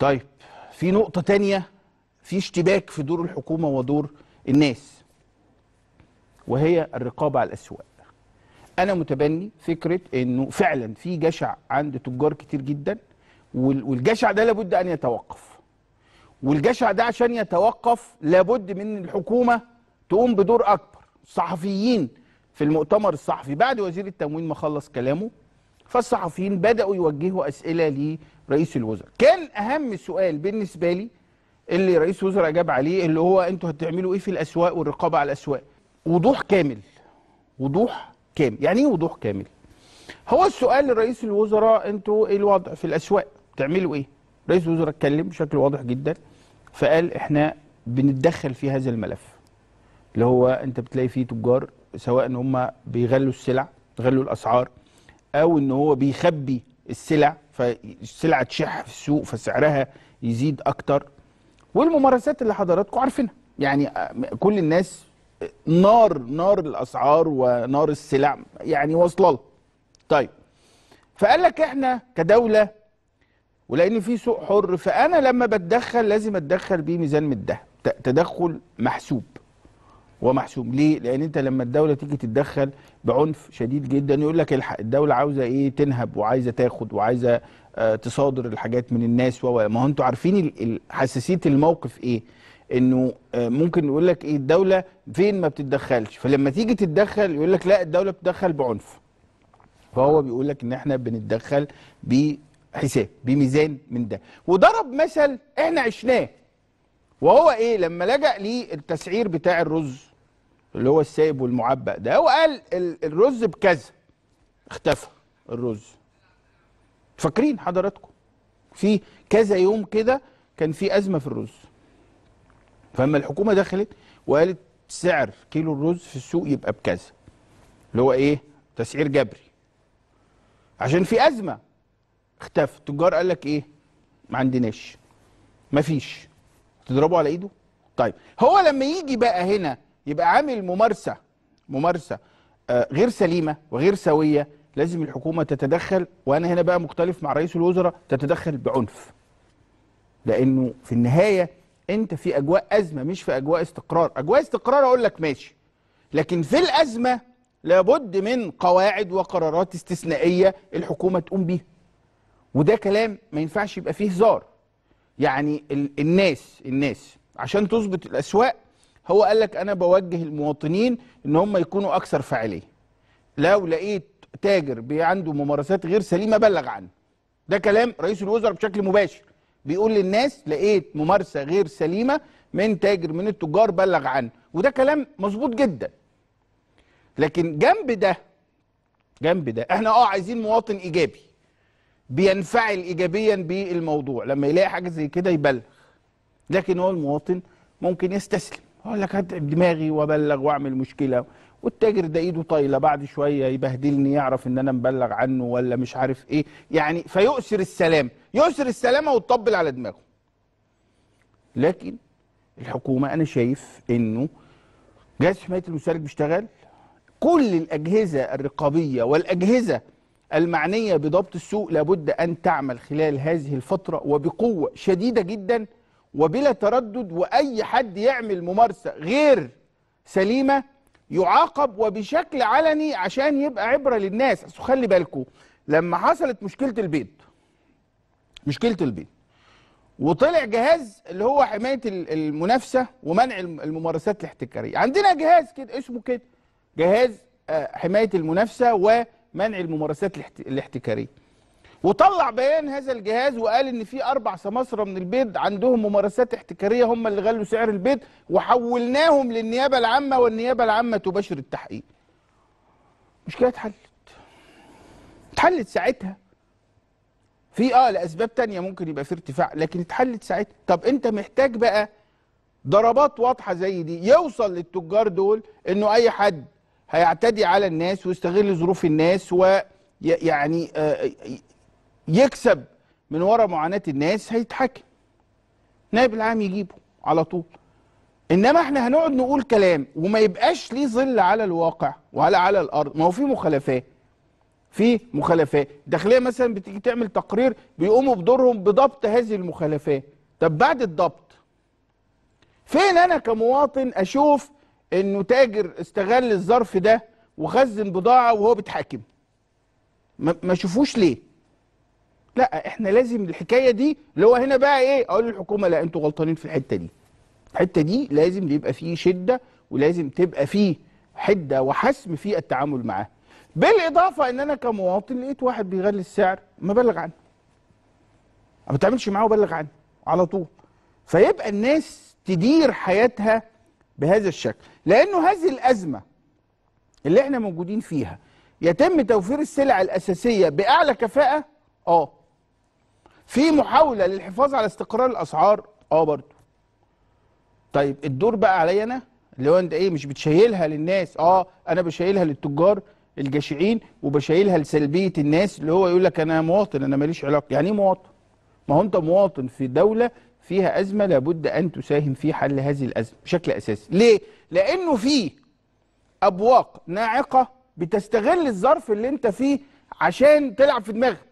طيب في نقطة تانية في اشتباك في دور الحكومة ودور الناس وهي الرقابة على الأسواق أنا متبني فكرة أنه فعلا في جشع عند تجار كتير جدا والجشع ده لابد أن يتوقف والجشع ده عشان يتوقف لابد من الحكومة تقوم بدور أكبر الصحفيين في المؤتمر الصحفي بعد وزير التموين ما خلص كلامه فالصحفيين بداوا يوجهوا اسئله لرئيس الوزراء كان اهم سؤال بالنسبه لي اللي رئيس الوزراء اجاب عليه اللي هو انتوا هتعملوا ايه في الاسواق والرقابه على الاسواق وضوح كامل وضوح كامل يعني ايه وضوح كامل هو السؤال لرئيس الوزراء انتوا ايه الوضع في الاسواق بتعملوا ايه رئيس الوزراء اتكلم بشكل واضح جدا فقال احنا بنتدخل في هذا الملف اللي هو انت بتلاقي فيه تجار سواء ان هم بيغلوا السلع بيغلوا الاسعار او ان هو بيخبي السلع فالسلع تشح في السوق فسعرها يزيد اكتر والممارسات اللي حضراتكم عارفينها يعني آه، كل الناس آه، نار نار الاسعار ونار السلع يعني واصله طيب فقال لك احنا كدوله ولان في سوق حر فانا لما بتدخل لازم اتدخل بميزان من الذهب تدخل محسوب ومحسوم ليه لان انت لما الدوله تيجي تتدخل بعنف شديد جدا يقول لك الحق الدوله عاوزه ايه تنهب وعايزه تاخد وعايزه آه، تصادر الحاجات من الناس و ما هو انتوا عارفين حساسيه الموقف ايه انه آه، ممكن يقول لك ايه الدوله فين ما بتتدخلش فلما تيجي تتدخل يقول لك لا الدوله بتتدخل بعنف فهو بيقول لك ان احنا بنتدخل بحساب بميزان من ده وضرب مثل احنا عشناه وهو ايه لما لجأ للتسعير بتاع الرز اللي هو السايب والمعبأ ده هو قال الرز بكذا اختفى الرز فاكرين حضراتكم في كذا يوم كده كان في أزمة في الرز فأما الحكومة دخلت وقالت سعر كيلو الرز في السوق يبقى بكذا اللي هو ايه تسعير جبري عشان في أزمة اختفى التجار قال لك ايه ما عندناش ما فيش تضربه على ايده طيب هو لما يجي بقى هنا يبقى عامل ممارسه ممارسه آه، غير سليمه وغير سويه لازم الحكومه تتدخل وانا هنا بقى مختلف مع رئيس الوزراء تتدخل بعنف لانه في النهايه انت في اجواء ازمه مش في اجواء استقرار اجواء استقرار اقول لك ماشي لكن في الازمه لابد من قواعد وقرارات استثنائيه الحكومه تقوم بيها وده كلام ما ينفعش يبقى فيه هزار يعني الناس الناس عشان تظبط الاسواق هو قال لك انا بوجه المواطنين ان هم يكونوا اكثر فاعليه لو لقيت تاجر عنده ممارسات غير سليمه بلغ عنه ده كلام رئيس الوزراء بشكل مباشر بيقول للناس لقيت ممارسه غير سليمه من تاجر من التجار بلغ عنه وده كلام مظبوط جدا لكن جنب ده جنب ده احنا اه عايزين مواطن ايجابي بينفعل ايجابيا بالموضوع لما يلاقي حاجه زي كده يبلغ لكن هو المواطن ممكن يستسلم اقول لك هات دماغي وابلغ واعمل مشكله والتاجر ده ايده طايله بعد شويه يبهدلني يعرف ان انا مبلغ عنه ولا مش عارف ايه يعني فيؤثر السلام يؤثر السلامه وتطبل على دماغه لكن الحكومه انا شايف انه جهاز حمايه المستهلك بيشتغل كل الاجهزه الرقابيه والاجهزه المعنيه بضبط السوق لابد ان تعمل خلال هذه الفتره وبقوه شديده جدا وبلا تردد وأي حد يعمل ممارسة غير سليمة يعاقب وبشكل علني عشان يبقى عبرة للناس خلي بالكم لما حصلت مشكلة البيض مشكلة البيض وطلع جهاز اللي هو حماية المنافسة ومنع الممارسات الاحتكارية عندنا جهاز كده اسمه كده جهاز آه، حماية المنافسة ومنع الممارسات الاحتكارية وطلع بيان هذا الجهاز وقال ان في اربع سماسره من البيض عندهم ممارسات احتكاريه هم اللي غلوا سعر البيض وحولناهم للنيابه العامه والنيابه العامه تباشر التحقيق. مشكله اتحلت. اتحلت ساعتها. في اه لاسباب تانية ممكن يبقى في ارتفاع لكن اتحلت ساعتها، طب انت محتاج بقى ضربات واضحه زي دي يوصل للتجار دول انه اي حد هيعتدي على الناس ويستغل ظروف الناس و يعني آه آه يكسب من ورا معاناه الناس هيتحكم نائب العام يجيبه على طول انما احنا هنقعد نقول كلام وما يبقاش ليه ظل على الواقع ولا على الارض ما هو في مخالفات في مخالفات الداخليه مثلا بتيجي تعمل تقرير بيقوموا بدورهم بضبط هذه المخالفات طب بعد الضبط فين انا كمواطن اشوف انه تاجر استغل الظرف ده وخزن بضاعه وهو بيتحاكم ما اشوفوش ليه لا احنا لازم الحكايه دي اللي هو هنا بقى ايه اقول للحكومه لا انتوا غلطانين في الحته دي الحته دي لازم يبقى فيه شده ولازم تبقى فيه حده وحسم في التعامل معاه بالاضافه ان انا كمواطن لقيت واحد بيغلي السعر ما بلغ عنه ما بتعملش معاه وبلغ عنه على طول فيبقى الناس تدير حياتها بهذا الشكل لانه هذه الازمه اللي احنا موجودين فيها يتم توفير السلع الاساسيه باعلى كفاءه اه في محاوله للحفاظ على استقرار الاسعار اه برضه طيب الدور بقى عليا انا اللي هو انت ايه مش بتشيلها للناس اه انا بشيلها للتجار الجشعين وبشيلها لسلبيه الناس اللي هو يقول لك انا مواطن انا ماليش علاقه يعني ايه مواطن ما هو انت مواطن في دوله فيها ازمه لابد ان تساهم في حل هذه الازمه بشكل اساسي ليه لانه في ابواق ناعقه بتستغل الظرف اللي انت فيه عشان تلعب في دماغك